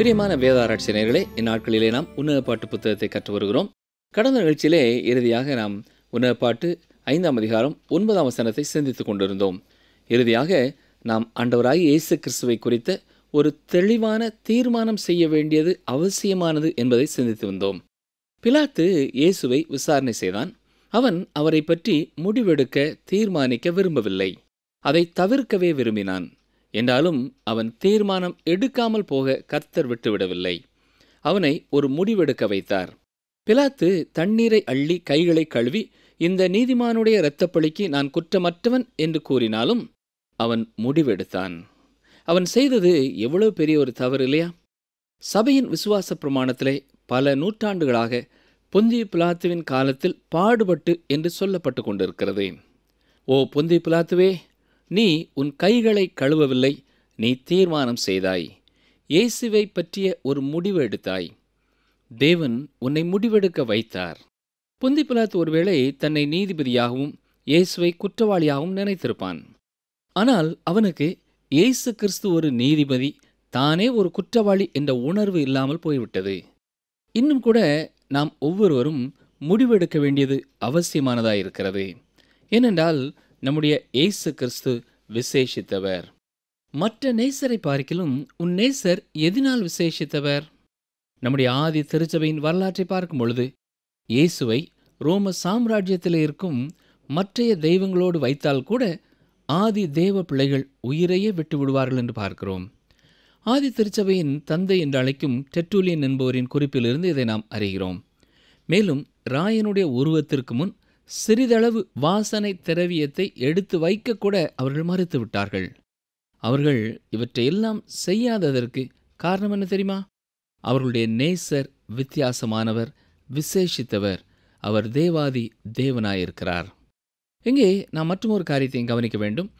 பிரியமான வேதாராய்ச்சி நேர்களே இந்நாட்களிலே நாம் உணவுப்பாட்டு புத்தகத்தை கற்று வருகிறோம் கடந்த நிகழ்ச்சியிலே இறுதியாக நாம் உணவுப்பாட்டு ஐந்தாம் அதிகாரம் ஒன்பதாம் வசனத்தை சிந்தித்துக் கொண்டிருந்தோம் இறுதியாக நாம் அண்டவராகி இயேசு கிறிஸ்துவை குறித்த ஒரு தெளிவான தீர்மானம் செய்ய வேண்டியது அவசியமானது என்பதை சிந்தித்து வந்தோம் பிலாத்து இயேசுவை விசாரணை செய்தான் அவன் அவரை பற்றி முடிவெடுக்க தீர்மானிக்க விரும்பவில்லை அதை தவிர்க்கவே விரும்பினான் என்றாலும் அவன் தீர்மானம் எடுக்காமல் போக கர்த்தர் விட்டுவிடவில்லை அவனை ஒரு முடிவெடுக்க வைத்தார் பிலாத்து தண்ணீரை அள்ளி கைகளை கழுவி இந்த நீதிமானுடைய இரத்தப்பழிக்கு நான் குற்றமற்றவன் என்று கூறினாலும் அவன் முடிவெடுத்தான் அவன் செய்தது எவ்வளவு பெரிய ஒரு தவறு இல்லையா சபையின் விசுவாச பிரமாணத்திலே பல நூற்றாண்டுகளாக பொந்தி பிலாத்துவின் காலத்தில் பாடுபட்டு என்று சொல்லப்பட்டு கொண்டிருக்கிறது ஓ பொந்தி பிலாத்துவே நீ உன் கைகளை கழுவவில்லை நீ தீர்மானம் செய்தாய் இயேசுவை பற்றிய ஒரு முடிவு எடுத்தாய் தேவன் உன்னை முடிவெடுக்க வைத்தார் புந்திபிலாத் ஒருவேளை தன்னை நீதிபதியாகவும் இயேசுவை குற்றவாளியாகவும் நினைத்திருப்பான் ஆனால் அவனுக்கு இயேசு கிறிஸ்து ஒரு நீதிபதி தானே ஒரு குற்றவாளி என்ற உணர்வு இல்லாமல் போய்விட்டது இன்னும் கூட நாம் ஒவ்வொருவரும் முடிவெடுக்க வேண்டியது அவசியமானதாயிருக்கிறது இருக்கிறது ஏனென்றால் நம்முடைய இயேசு கிறிஸ்து விசேஷித்தவர் மற்ற நேசரை பார்க்கிலும் உன் நேசர் எதினால் விசேஷித்தவர் நம்முடைய ஆதி திருச்சபையின் வரலாற்றை பார்க்கும் பொழுது இயேசுவை ரோம சாம்ராஜ்யத்தில் இருக்கும் மற்றைய தெய்வங்களோடு வைத்தால் கூட ஆதி தேவ பிள்ளைகள் உயிரையே விட்டு விடுவார்கள் என்று பார்க்கிறோம் ஆதி திருச்சபையின் தந்தை என்று அழைக்கும் டெட்டூலியன் என்பவரின் குறிப்பிலிருந்து இதை நாம் அறிகிறோம் மேலும் ராயனுடைய உருவத்திற்கு முன் சிறிதளவு வாசனை திரவியத்தை எடுத்து வைக்கக்கூட அவர்கள் மறுத்து விட்டார்கள் அவர்கள் இவற்றையெல்லாம் செய்யாததற்கு காரணம் என்ன தெரியுமா அவர்களுடைய நேசர் வித்தியாசமானவர் விசேஷித்தவர் அவர் தேவாதி தேவனாயிருக்கிறார் இங்கே நாம் மற்றும் ஒரு காரியத்தையும் கவனிக்க வேண்டும்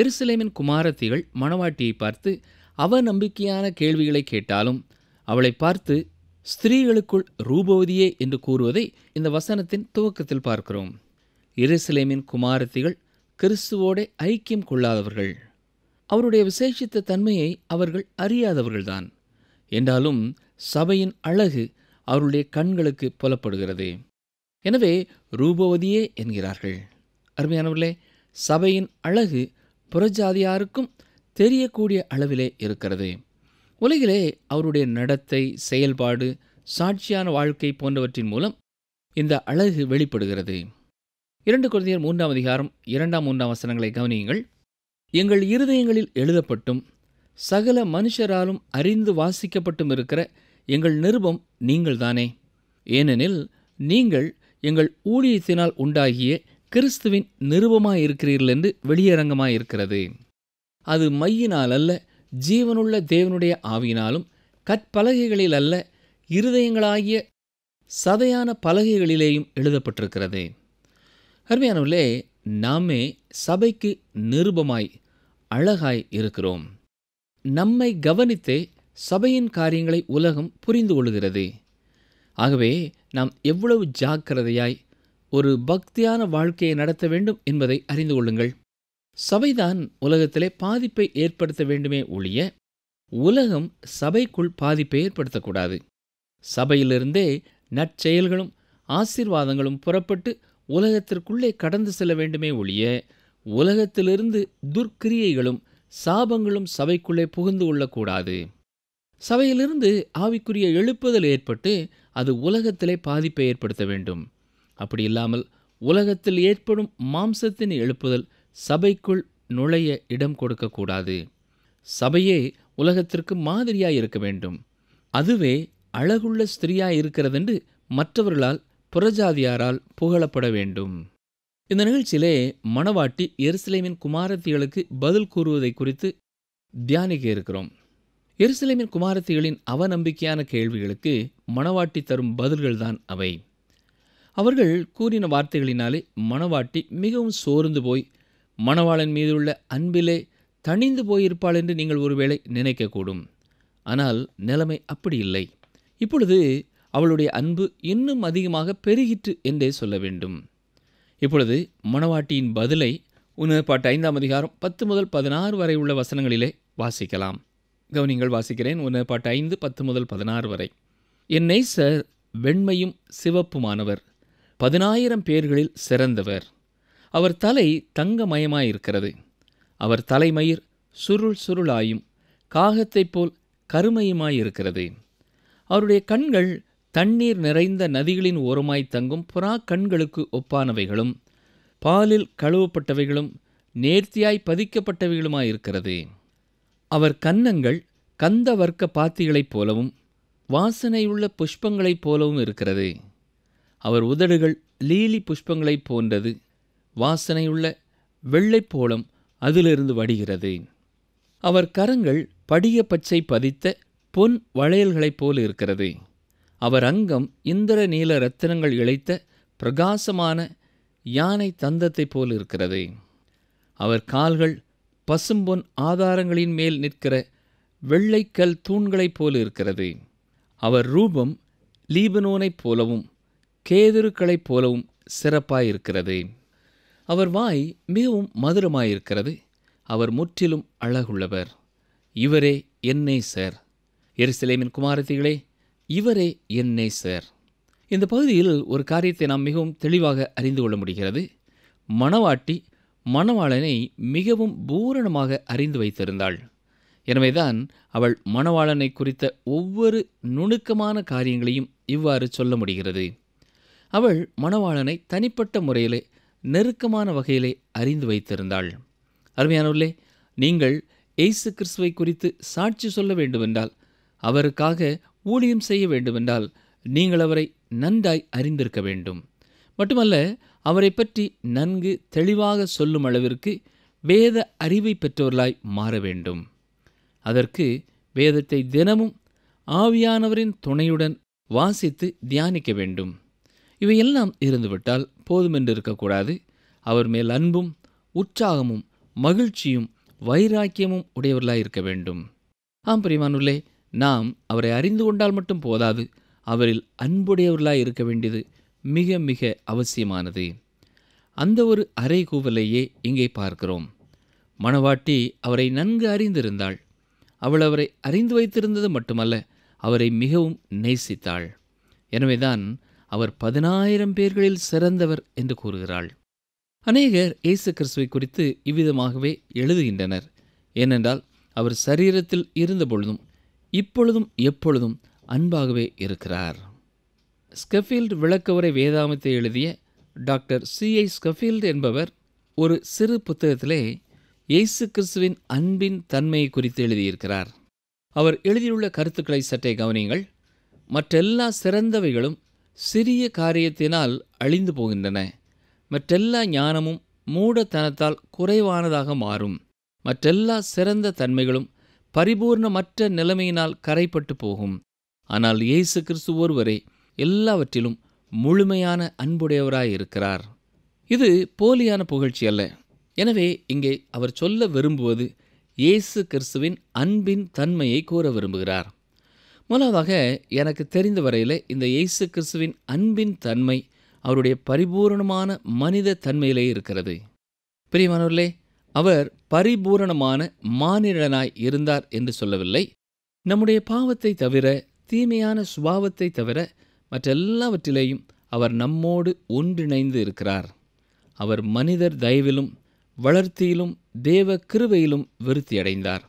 எருசலேமின் குமாரத்திகள் மணவாட்டியை பார்த்து அவ நம்பிக்கையான கேள்விகளை கேட்டாலும் அவளை பார்த்து ஸ்திரீகளுக்குள் ரூபவதியே என்று கூறுவதை இந்த வசனத்தின் துவக்கத்தில் பார்க்கிறோம் இருசலேமின் குமாரத்திகள் கிறிஸ்துவோட ஐக்கியம் கொள்ளாதவர்கள் அவருடைய விசேஷித்த தன்மையை அவர்கள் அறியாதவர்கள்தான் என்றாலும் சபையின் அழகு அவருடைய கண்களுக்கு புலப்படுகிறது எனவே ரூபவதியே என்கிறார்கள் அருமையானவர்களே சபையின் அழகு புறஜாதியாருக்கும் தெரியக்கூடிய அளவிலே இருக்கிறது உலகிலே அவருடைய நடத்தை செயல்பாடு சாட்சியான வாழ்க்கை போன்றவற்றின் மூலம் இந்த அழகு வெளிப்படுகிறது இரண்டு குழந்தையர் மூன்றாம் அதிகாரம் இரண்டாம் மூன்றாம் வசனங்களை கவனியுங்கள் எங்கள் இருதயங்களில் எழுதப்பட்டும் சகல மனுஷராலும் அறிந்து வாசிக்கப்பட்டும் இருக்கிற எங்கள் நிருபம் நீங்கள்தானே ஏனெனில் நீங்கள் எங்கள் ஊழியத்தினால் உண்டாகிய கிறிஸ்துவின் நிருபமாயிருக்கிறீர்கள் என்று வெளியரங்கமாயிருக்கிறது அது மையினால் அல்ல ஜீவனுள்ள தேவனுடைய ஆவியினாலும் கற்பலகைகளில் அல்ல இருதயங்களாகிய சதையான பலகைகளிலேயும் எழுதப்பட்டிருக்கிறது அருமையானவர்களே நாமே சபைக்கு நிருபமாய் அழகாய் இருக்கிறோம் நம்மை கவனித்தே சபையின் காரியங்களை உலகம் புரிந்து கொள்கிறது ஆகவே நாம் எவ்வளவு ஜாக்கிரதையாய் ஒரு பக்தியான வாழ்க்கையை நடத்த வேண்டும் என்பதை அறிந்து கொள்ளுங்கள் சபைதான் உலகத்திலே பாதிப்பை ஏற்படுத்த வேண்டுமே ஒழிய உலகம் சபைக்குள் பாதிப்பை ஏற்படுத்தக்கூடாது சபையிலிருந்தே நற்செயல்களும் ஆசீர்வாதங்களும் புறப்பட்டு உலகத்திற்குள்ளே கடந்து செல்ல வேண்டுமே ஒழிய உலகத்திலிருந்து துர்க்கிரியைகளும் சாபங்களும் சபைக்குள்ளே புகுந்து கொள்ளக்கூடாது சபையிலிருந்து ஆவிக்குரிய எழுப்புதல் ஏற்பட்டு அது உலகத்திலே பாதிப்பை ஏற்படுத்த வேண்டும் அப்படி இல்லாமல் உலகத்தில் ஏற்படும் மாம்சத்தின் எழுப்புதல் சபைக்குள் நுழைய இடம் கொடுக்கக்கூடாது சபையே உலகத்திற்கு மாதிரியாக இருக்க வேண்டும் அதுவே அழகுள்ள ஸ்திரியாக இருக்கிறதென்று மற்றவர்களால் புறஜாதியாரால் புகழப்பட வேண்டும் இந்த நிகழ்ச்சியிலே மணவாட்டி எருசலேமின் குமாரத்திகளுக்கு பதில் கூறுவதை குறித்து தியானிக்க இருக்கிறோம் எருசலேமின் குமாரத்திகளின் அவநம்பிக்கையான கேள்விகளுக்கு மணவாட்டி தரும் பதில்கள்தான் அவை அவர்கள் கூறின வார்த்தைகளினாலே மணவாட்டி மிகவும் சோர்ந்து போய் மணவாளன் மீதுள்ள அன்பிலே தணிந்து போயிருப்பாள் என்று நீங்கள் ஒருவேளை நினைக்கக்கூடும் ஆனால் நிலைமை அப்படி இல்லை இப்பொழுது அவளுடைய அன்பு இன்னும் அதிகமாக பெருகிற்று என்றே சொல்ல வேண்டும் இப்பொழுது மணவாட்டியின் பதிலை உணவு பாட்டு ஐந்தாம் அதிகாரம் பத்து முதல் பதினாறு வரை உள்ள வசனங்களிலே வாசிக்கலாம் கவனிங்கள் வாசிக்கிறேன் உணவு பாட்டு ஐந்து பத்து முதல் பதினாறு வரை என் நெய்சர் வெண்மையும் சிவப்புமானவர் பதினாயிரம் பேர்களில் சிறந்தவர் அவர் தலை தங்கமயமாயிருக்கிறது அவர் தலைமயிர் சுருள் சுருளாயும் காகத்தைப் போல் கருமையுமாயிருக்கிறது அவருடைய கண்கள் தண்ணீர் நிறைந்த நதிகளின் ஓரமாய் தங்கும் புறா கண்களுக்கு ஒப்பானவைகளும் பாலில் கழுவப்பட்டவைகளும் நேர்த்தியாய் பதிக்கப்பட்டவைகளுமாயிருக்கிறது அவர் கன்னங்கள் கந்த வர்க்க பாத்திகளைப் போலவும் வாசனையுள்ள புஷ்பங்களைப் போலவும் இருக்கிறது அவர் உதடுகள் லீலி புஷ்பங்களைப் போன்றது வாசனையுள்ள வெள்ளைப்போளம் அதிலிருந்து வடிகிறது அவர் கரங்கள் படிய பச்சை பதித்த பொன் வளையல்களைப் போல் இருக்கிறது அவர் அங்கம் இந்திர நீல ரத்தினங்கள் இழைத்த பிரகாசமான யானை தந்தத்தைப் போல் இருக்கிறது அவர் கால்கள் பசும்பொன் ஆதாரங்களின் மேல் நிற்கிற வெள்ளைக்கல் தூண்களைப் போல் இருக்கிறது அவர் ரூபம் லீபனோனைப் போலவும் கேதுருக்களைப் போலவும் சிறப்பாயிருக்கிறது அவர் வாய் மிகவும் மதுரமாயிருக்கிறது அவர் முற்றிலும் அழகுள்ளவர் இவரே என்னே சார் எருசலேமின் குமாரத்திகளே இவரே என்னே சார் இந்த பகுதியில் ஒரு காரியத்தை நாம் மிகவும் தெளிவாக அறிந்து கொள்ள முடிகிறது மணவாட்டி மணவாளனை மிகவும் பூரணமாக அறிந்து வைத்திருந்தாள் எனவேதான் அவள் மணவாளனை குறித்த ஒவ்வொரு நுணுக்கமான காரியங்களையும் இவ்வாறு சொல்ல முடிகிறது அவள் மணவாளனை தனிப்பட்ட முறையிலே நெருக்கமான வகையிலே அறிந்து வைத்திருந்தாள் அருமையானவர்களே நீங்கள் எய்சு கிறிஸ்துவை குறித்து சாட்சி சொல்ல வேண்டுமென்றால் அவருக்காக ஊழியம் செய்ய வேண்டுமென்றால் நீங்கள் அவரை நன்றாய் அறிந்திருக்க வேண்டும் மட்டுமல்ல அவரை பற்றி நன்கு தெளிவாக சொல்லும் அளவிற்கு வேத அறிவை பெற்றவர்களாய் மாற வேண்டும் அதற்கு வேதத்தை தினமும் ஆவியானவரின் துணையுடன் வாசித்து தியானிக்க வேண்டும் இவையெல்லாம் இருந்துவிட்டால் போதுமென்று இருக்கக்கூடாது அவர் மேல் அன்பும் உற்சாகமும் மகிழ்ச்சியும் வைராக்கியமும் உடையவர்களாக இருக்க வேண்டும் ஆம் பிரிமானுள்ளே நாம் அவரை அறிந்து கொண்டால் மட்டும் போதாது அவரில் அன்புடையவர்களாக இருக்க வேண்டியது மிக மிக அவசியமானது அந்த ஒரு அறை கூவலையே இங்கே பார்க்கிறோம் மணவாட்டி அவரை நன்கு அறிந்திருந்தாள் அவள் அவரை அறிந்து வைத்திருந்தது மட்டுமல்ல அவரை மிகவும் நேசித்தாள் எனவேதான் அவர் பதினாயிரம் பேர்களில் சிறந்தவர் என்று கூறுகிறாள் அநேகர் இயேசு கிறிஸ்துவை குறித்து இவ்விதமாகவே எழுதுகின்றனர் ஏனென்றால் அவர் சரீரத்தில் இருந்தபொழுதும் இப்பொழுதும் எப்பொழுதும் அன்பாகவே இருக்கிறார் ஸ்கஃபீல்டு விளக்கவரை வேதாமத்தை எழுதிய டாக்டர் சி ஐ ஸ்கஃபீல்டு என்பவர் ஒரு சிறு புத்தகத்திலே இயேசு கிறிஸ்துவின் அன்பின் தன்மையை குறித்து எழுதியிருக்கிறார் அவர் எழுதியுள்ள கருத்துக்களை சற்றே கவனியுங்கள் மற்றெல்லா சிறந்தவைகளும் சிறிய காரியத்தினால் அழிந்து போகின்றன மற்றெல்லா ஞானமும் மூடத்தனத்தால் குறைவானதாக மாறும் மற்றெல்லா சிறந்த தன்மைகளும் பரிபூர்ணமற்ற நிலைமையினால் கரைப்பட்டு போகும் ஆனால் இயேசு கிறிஸ்து ஒருவரே எல்லாவற்றிலும் முழுமையான அன்புடையவராயிருக்கிறார் இது போலியான புகழ்ச்சி அல்ல எனவே இங்கே அவர் சொல்ல விரும்புவது இயேசு கிறிஸ்துவின் அன்பின் தன்மையை கூற விரும்புகிறார் முதலாவதாக எனக்கு தெரிந்த வரையில் இந்த இயேசு கிறிஸ்துவின் அன்பின் தன்மை அவருடைய பரிபூரணமான மனித தன்மையிலே இருக்கிறது பிரியமானவர்களே அவர் பரிபூரணமான மானிடனாய் இருந்தார் என்று சொல்லவில்லை நம்முடைய பாவத்தை தவிர தீமையான சுபாவத்தை தவிர மற்றெல்லாவற்றிலேயும் அவர் நம்மோடு ஒன்றிணைந்து இருக்கிறார் அவர் மனிதர் தயவிலும் வளர்த்தியிலும் தேவ கிருவையிலும் விருத்தியடைந்தார்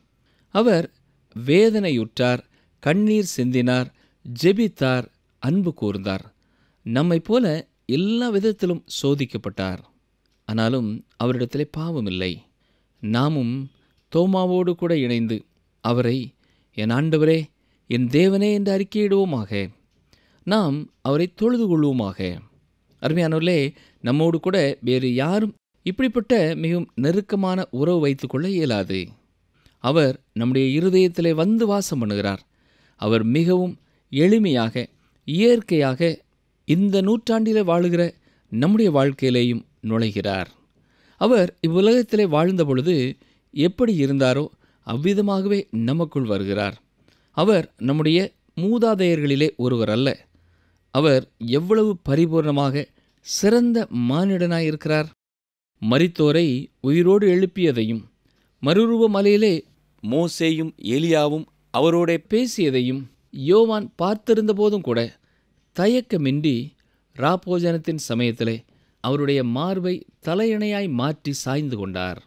அவர் வேதனையுற்றார் கண்ணீர் சிந்தினார் ஜெபித்தார் அன்பு கூர்ந்தார் நம்மை போல எல்லா விதத்திலும் சோதிக்கப்பட்டார் ஆனாலும் அவரிடத்திலே பாவம் இல்லை நாமும் தோமாவோடு கூட இணைந்து அவரை என் ஆண்டவரே என் தேவனே என்று அறிக்கையிடுவோமாக நாம் அவரை தொழுது கொள்வோமாக அருமையானவர்களே நம்மோடு கூட வேறு யாரும் இப்படிப்பட்ட மிகவும் நெருக்கமான உறவு வைத்துக்கொள்ள இயலாது அவர் நம்முடைய இருதயத்திலே வந்து வாசம் பண்ணுகிறார் அவர் மிகவும் எளிமையாக இயற்கையாக இந்த நூற்றாண்டிலே வாழுகிற நம்முடைய வாழ்க்கையிலேயும் நுழைகிறார் அவர் இவ்வுலகத்திலே வாழ்ந்த பொழுது எப்படி இருந்தாரோ அவ்விதமாகவே நமக்குள் வருகிறார் அவர் நம்முடைய மூதாதையர்களிலே ஒருவர் அல்ல அவர் எவ்வளவு பரிபூர்ணமாக சிறந்த மானிடனாயிருக்கிறார் மரித்தோரை உயிரோடு எழுப்பியதையும் மறுரூப மலையிலே மோசேயும் எலியாவும் அவரோட பேசியதையும் யோவான் பார்த்திருந்த போதும் கூட தயக்கமின்றி ராபோஜனத்தின் சமயத்திலே அவருடைய மார்பை தலையணையாய் மாற்றி சாய்ந்து கொண்டார்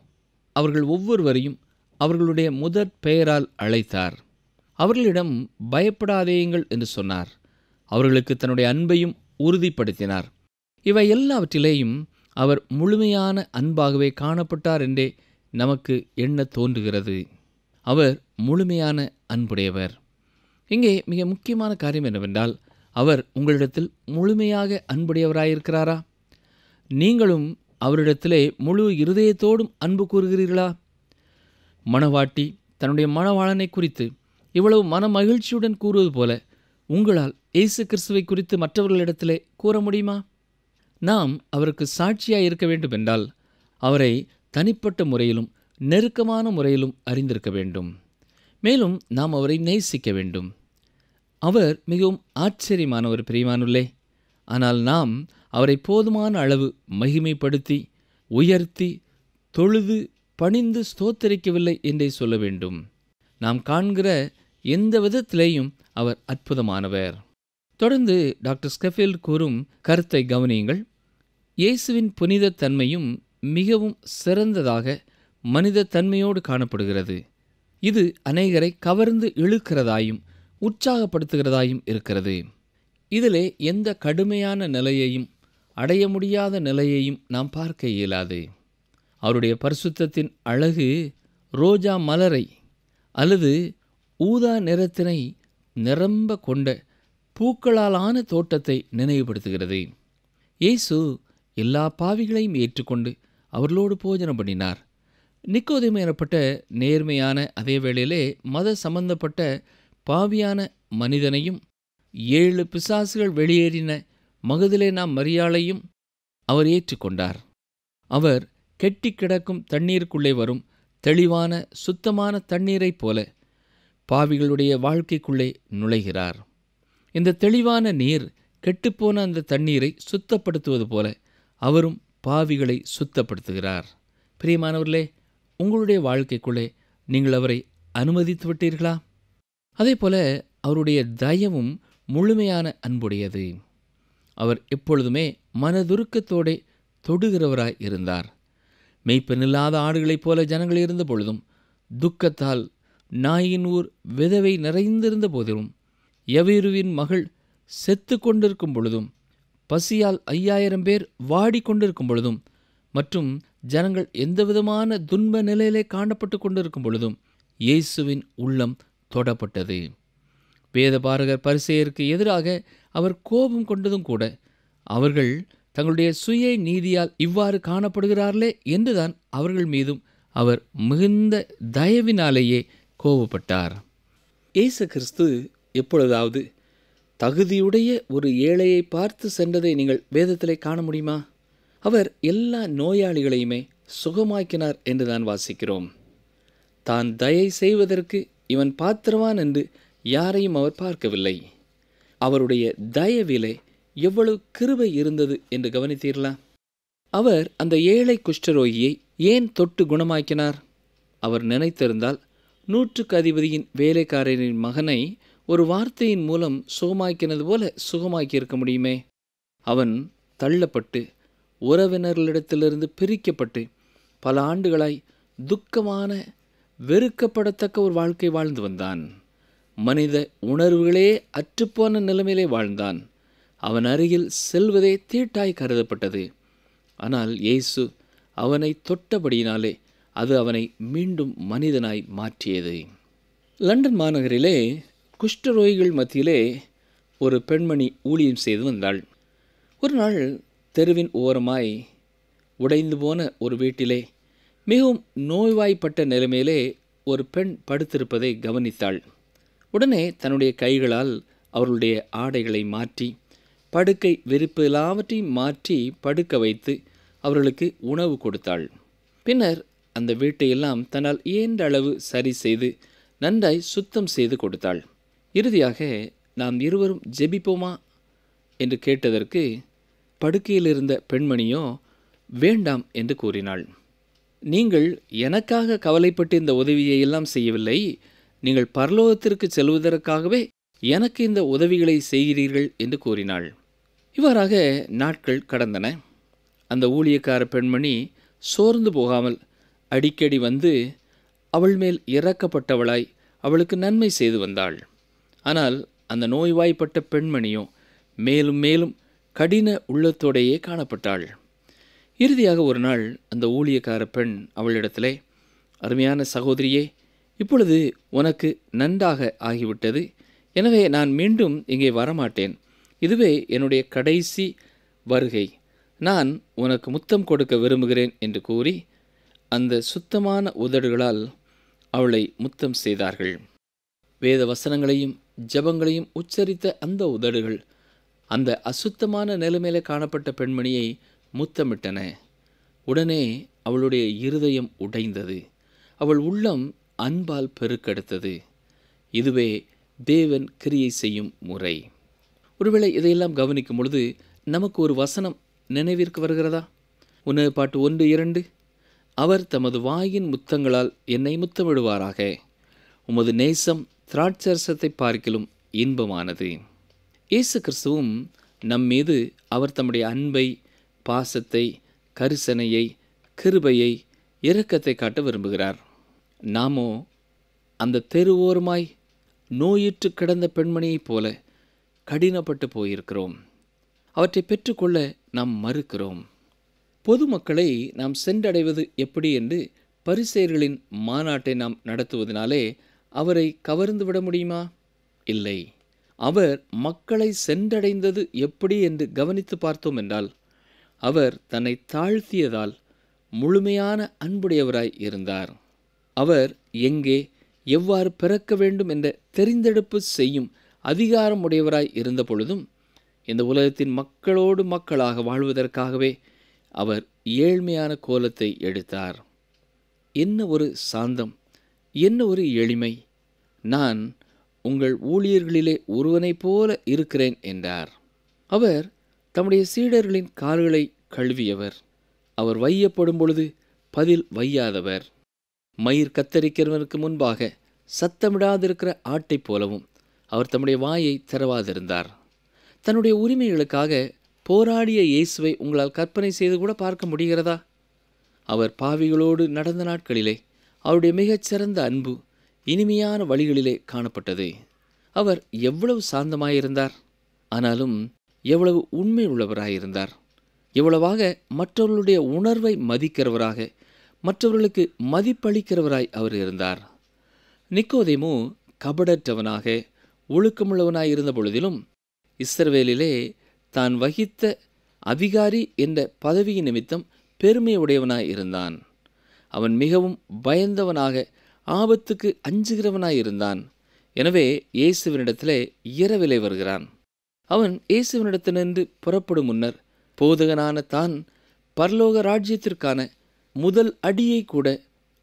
அவர்கள் ஒவ்வொருவரையும் அவர்களுடைய முதற் பெயரால் அழைத்தார் அவர்களிடம் பயப்படாதேயுங்கள் என்று சொன்னார் அவர்களுக்கு தன்னுடைய அன்பையும் உறுதிப்படுத்தினார் இவை எல்லாவற்றிலேயும் அவர் முழுமையான அன்பாகவே காணப்பட்டார் என்றே நமக்கு எண்ண தோன்றுகிறது அவர் முழுமையான அன்புடையவர் இங்கே மிக முக்கியமான காரியம் என்னவென்றால் அவர் உங்களிடத்தில் முழுமையாக அன்புடையவராயிருக்கிறாரா நீங்களும் அவரிடத்திலே முழு இருதயத்தோடும் அன்பு கூறுகிறீர்களா மனவாட்டி தன்னுடைய மனவாளனை குறித்து இவ்வளவு மன மகிழ்ச்சியுடன் கூறுவது போல உங்களால் இயேசு கிறிஸ்துவை குறித்து மற்றவர்களிடத்திலே கூற முடியுமா நாம் அவருக்கு சாட்சியாக இருக்க வேண்டும் என்றால் அவரை தனிப்பட்ட முறையிலும் நெருக்கமான முறையிலும் அறிந்திருக்க வேண்டும் மேலும் நாம் அவரை நேசிக்க வேண்டும் அவர் மிகவும் ஆச்சரியமான ஒரு பிரியமானுள்ளே ஆனால் நாம் அவரை போதுமான அளவு மகிமைப்படுத்தி உயர்த்தி தொழுது பணிந்து ஸ்தோத்தரிக்கவில்லை என்றே சொல்ல வேண்டும் நாம் காண்கிற எந்த விதத்திலேயும் அவர் அற்புதமானவர் தொடர்ந்து டாக்டர் ஸ்கெஃபீல்ட் கூறும் கருத்தை கவனியுங்கள் இயேசுவின் புனித தன்மையும் மிகவும் சிறந்ததாக மனித தன்மையோடு காணப்படுகிறது இது அநேகரை கவர்ந்து இழுக்கிறதாயும் உற்சாகப்படுத்துகிறதாயும் இருக்கிறது இதிலே எந்த கடுமையான நிலையையும் அடைய முடியாத நிலையையும் நாம் பார்க்க இயலாது அவருடைய பரிசுத்தத்தின் அழகு ரோஜா மலரை அல்லது ஊதா நிறத்தினை நிரம்ப கொண்ட பூக்களாலான தோட்டத்தை நினைவுபடுத்துகிறது இயேசு எல்லா பாவிகளையும் ஏற்றுக்கொண்டு அவர்களோடு போஜனம் பண்ணினார் நிக்கோதிம எனப்பட்ட நேர்மையான அதே வேளையிலே மத சம்பந்தப்பட்ட பாவியான மனிதனையும் ஏழு பிசாசுகள் வெளியேறின மகதிலே நாம் மரியாளையும் அவர் ஏற்றுக்கொண்டார் அவர் கெட்டி கிடக்கும் தண்ணீருக்குள்ளே வரும் தெளிவான சுத்தமான தண்ணீரைப் போல பாவிகளுடைய வாழ்க்கைக்குள்ளே நுழைகிறார் இந்த தெளிவான நீர் கெட்டுப்போன அந்த தண்ணீரை சுத்தப்படுத்துவது போல அவரும் பாவிகளை சுத்தப்படுத்துகிறார் பிரியமானவர்களே உங்களுடைய வாழ்க்கைக்குள்ளே நீங்கள் அவரை அனுமதித்து விட்டீர்களா அதே போல அவருடைய தயவும் முழுமையான அன்புடையது அவர் எப்பொழுதுமே மனதுருக்கத்தோடே தொடுகிறவராய் இருந்தார் மெய்ப்பனில்லாத ஆடுகளைப் போல ஜனங்கள் இருந்த பொழுதும் துக்கத்தால் நாயின் ஊர் விதவை நிறைந்திருந்த போதிலும் எவீருவின் மகள் செத்து கொண்டிருக்கும் பொழுதும் பசியால் ஐயாயிரம் பேர் வாடிக்கொண்டிருக்கும் பொழுதும் மற்றும் ஜனங்கள் எந்தவிதமான துன்ப நிலையிலே காணப்பட்டு கொண்டிருக்கும் பொழுதும் இயேசுவின் உள்ளம் தொடப்பட்டது வேதபாரகர் பரிசெயருக்கு எதிராக அவர் கோபம் கொண்டதும் கூட அவர்கள் தங்களுடைய சுய நீதியால் இவ்வாறு காணப்படுகிறார்களே என்றுதான் அவர்கள் மீதும் அவர் மிகுந்த தயவினாலேயே கோபப்பட்டார் இயேசு கிறிஸ்து எப்பொழுதாவது தகுதியுடைய ஒரு ஏழையை பார்த்து சென்றதை நீங்கள் வேதத்தில் காண முடியுமா அவர் எல்லா நோயாளிகளையுமே சுகமாக்கினார் என்று தான் வாசிக்கிறோம் தான் தயை செய்வதற்கு இவன் பாத்திரவான் என்று யாரையும் அவர் பார்க்கவில்லை அவருடைய தயவிலே எவ்வளவு கிருபை இருந்தது என்று கவனித்தீர்களா அவர் அந்த ஏழை குஷ்டரோகியை ஏன் தொட்டு குணமாக்கினார் அவர் நினைத்திருந்தால் நூற்றுக்கு அதிபதியின் வேலைக்காரரின் மகனை ஒரு வார்த்தையின் மூலம் சுகமாக்கினது போல சுகமாக்கியிருக்க முடியுமே அவன் தள்ளப்பட்டு உறவினர்களிடத்திலிருந்து பிரிக்கப்பட்டு பல ஆண்டுகளாய் துக்கமான வெறுக்கப்படத்தக்க ஒரு வாழ்க்கை வாழ்ந்து வந்தான் மனித உணர்வுகளே அற்றுப்போன நிலைமையிலே வாழ்ந்தான் அவன் அருகில் செல்வதே தீட்டாய் கருதப்பட்டது ஆனால் இயேசு அவனை தொட்டபடியினாலே அது அவனை மீண்டும் மனிதனாய் மாற்றியது லண்டன் மாநகரிலே குஷ்டரோகிகள் மத்தியிலே ஒரு பெண்மணி ஊழியம் செய்து வந்தாள் ஒரு நாள் தெருவின் ஓரமாய் உடைந்து போன ஒரு வீட்டிலே மிகவும் நோய்வாய்ப்பட்ட நிலைமையிலே ஒரு பெண் படுத்திருப்பதை கவனித்தாள் உடனே தன்னுடைய கைகளால் அவர்களுடைய ஆடைகளை மாற்றி படுக்கை வெறுப்பு எல்லாவற்றையும் மாற்றி படுக்க வைத்து அவர்களுக்கு உணவு கொடுத்தாள் பின்னர் அந்த வீட்டையெல்லாம் தன்னால் இயன்ற அளவு சரி செய்து நன்றாய் சுத்தம் செய்து கொடுத்தாள் இறுதியாக நாம் இருவரும் ஜெபிப்போமா என்று கேட்டதற்கு படுக்கையில் இருந்த பெண்மணியோ வேண்டாம் என்று கூறினாள் நீங்கள் எனக்காக கவலைப்பட்டு இந்த உதவியை எல்லாம் செய்யவில்லை நீங்கள் பரலோகத்திற்கு செல்வதற்காகவே எனக்கு இந்த உதவிகளை செய்கிறீர்கள் என்று கூறினாள் இவ்வாறாக நாட்கள் கடந்தன அந்த ஊழியக்கார பெண்மணி சோர்ந்து போகாமல் அடிக்கடி வந்து அவள் மேல் இறக்கப்பட்டவளாய் அவளுக்கு நன்மை செய்து வந்தாள் ஆனால் அந்த நோய்வாய்ப்பட்ட பெண்மணியும் மேலும் மேலும் கடின உள்ளத்தோடையே காணப்பட்டாள் இறுதியாக ஒரு நாள் அந்த ஊழியக்கார பெண் அவளிடத்திலே அருமையான சகோதரியே இப்பொழுது உனக்கு நன்றாக ஆகிவிட்டது எனவே நான் மீண்டும் இங்கே வரமாட்டேன் இதுவே என்னுடைய கடைசி வருகை நான் உனக்கு முத்தம் கொடுக்க விரும்புகிறேன் என்று கூறி அந்த சுத்தமான உதடுகளால் அவளை முத்தம் செய்தார்கள் வேத வசனங்களையும் ஜபங்களையும் உச்சரித்த அந்த உதடுகள் அந்த அசுத்தமான நிலைமையில் காணப்பட்ட பெண்மணியை முத்தமிட்டன உடனே அவளுடைய இருதயம் உடைந்தது அவள் உள்ளம் அன்பால் பெருக்கெடுத்தது இதுவே தேவன் கிரியை செய்யும் முறை ஒருவேளை இதையெல்லாம் கவனிக்கும் பொழுது நமக்கு ஒரு வசனம் நினைவிற்கு வருகிறதா உணவு பாட்டு ஒன்று இரண்டு அவர் தமது வாயின் முத்தங்களால் என்னை முத்தமிடுவாராக உமது நேசம் திராட்சரசத்தை பார்க்கிலும் இன்பமானது இயேசு கிறிஸ்துவும் நம் மீது அவர் தம்முடைய அன்பை பாசத்தை கரிசனையை கிருபையை இரக்கத்தை காட்ட விரும்புகிறார் நாமோ அந்த தெருவோரமாய் நோயிற்று கிடந்த பெண்மணியைப் போல கடினப்பட்டு போயிருக்கிறோம் அவற்றை பெற்றுக்கொள்ள நாம் மறுக்கிறோம் பொதுமக்களை நாம் சென்றடைவது எப்படி என்று பரிசெயர்களின் மாநாட்டை நாம் நடத்துவதனாலே அவரை கவர்ந்து விட முடியுமா இல்லை அவர் மக்களை சென்றடைந்தது எப்படி என்று கவனித்து பார்த்தோம் என்றால் அவர் தன்னை தாழ்த்தியதால் முழுமையான அன்புடையவராய் இருந்தார் அவர் எங்கே எவ்வாறு பிறக்க வேண்டும் என்ற தெரிந்தெடுப்பு செய்யும் அதிகாரம் உடையவராய் இருந்த பொழுதும் இந்த உலகத்தின் மக்களோடு மக்களாக வாழ்வதற்காகவே அவர் ஏழ்மையான கோலத்தை எடுத்தார் என்ன ஒரு சாந்தம் என்ன ஒரு எளிமை நான் உங்கள் ஊழியர்களிலே ஒருவனைப் போல இருக்கிறேன் என்றார் அவர் தம்முடைய சீடர்களின் கால்களை கழுவியவர் அவர் வையப்படும் பொழுது பதில் வையாதவர் மயிர் கத்தரிக்கிறவனுக்கு முன்பாக சத்தமிடாதிருக்கிற ஆட்டைப் போலவும் அவர் தம்முடைய வாயை திறவாதிருந்தார் தன்னுடைய உரிமைகளுக்காக போராடிய இயேசுவை உங்களால் கற்பனை செய்து கூட பார்க்க முடிகிறதா அவர் பாவிகளோடு நடந்த நாட்களிலே அவருடைய மிகச்சிறந்த அன்பு இனிமையான வழிகளிலே காணப்பட்டது அவர் எவ்வளவு சாந்தமாயிருந்தார் ஆனாலும் எவ்வளவு உண்மை உள்ளவராயிருந்தார் எவ்வளவாக மற்றவர்களுடைய உணர்வை மதிக்கிறவராக மற்றவர்களுக்கு மதிப்பளிக்கிறவராய் அவர் இருந்தார் நிக்கோதேமு கபடற்றவனாக ஒழுக்கமுள்ளவனாய் இருந்த பொழுதிலும் இஸ்ரவேலிலே தான் வகித்த அதிகாரி என்ற பதவியின் நிமித்தம் பெருமையுடையவனாய் இருந்தான் அவன் மிகவும் பயந்தவனாக ஆபத்துக்கு அஞ்சுகிறவனாய் இருந்தான் எனவே இயேசுவனிடத்திலே இயறவிலை வருகிறான் அவன் இயேசுவனிடத்திலிருந்து புறப்படும் முன்னர் போதகனான தான் பரலோக ராஜ்யத்திற்கான முதல் அடியை கூட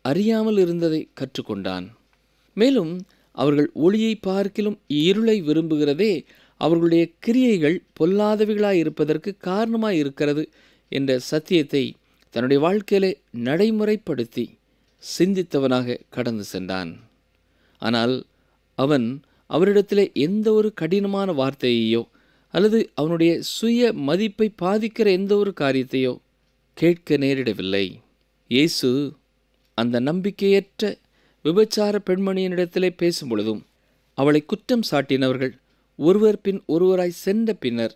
அறியாமல் இருந்ததை கற்றுக்கொண்டான் மேலும் அவர்கள் ஒளியை பார்க்கிலும் இருளை விரும்புகிறதே அவர்களுடைய கிரியைகள் பொல்லாதவைகளாயிருப்பதற்கு காரணமாயிருக்கிறது என்ற சத்தியத்தை தன்னுடைய வாழ்க்கையிலே நடைமுறைப்படுத்தி சிந்தித்தவனாக கடந்து சென்றான் ஆனால் அவன் அவரிடத்தில் எந்த ஒரு கடினமான வார்த்தையையோ அல்லது அவனுடைய சுய மதிப்பை பாதிக்கிற எந்த ஒரு காரியத்தையோ கேட்க நேரிடவில்லை இயேசு அந்த நம்பிக்கையற்ற விபச்சார பெண்மணியினிடத்திலே பேசும் பொழுதும் அவளை குற்றம் சாட்டினவர்கள் ஒருவர் பின் ஒருவராய் சென்ற பின்னர்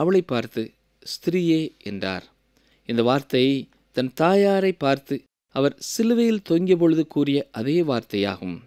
அவளை பார்த்து ஸ்திரீயே என்றார் இந்த வார்த்தை தன் தாயாரை பார்த்து அவர் சிலுவையில் தொங்கிய பொழுது கூறிய அதே வார்த்தையாகும்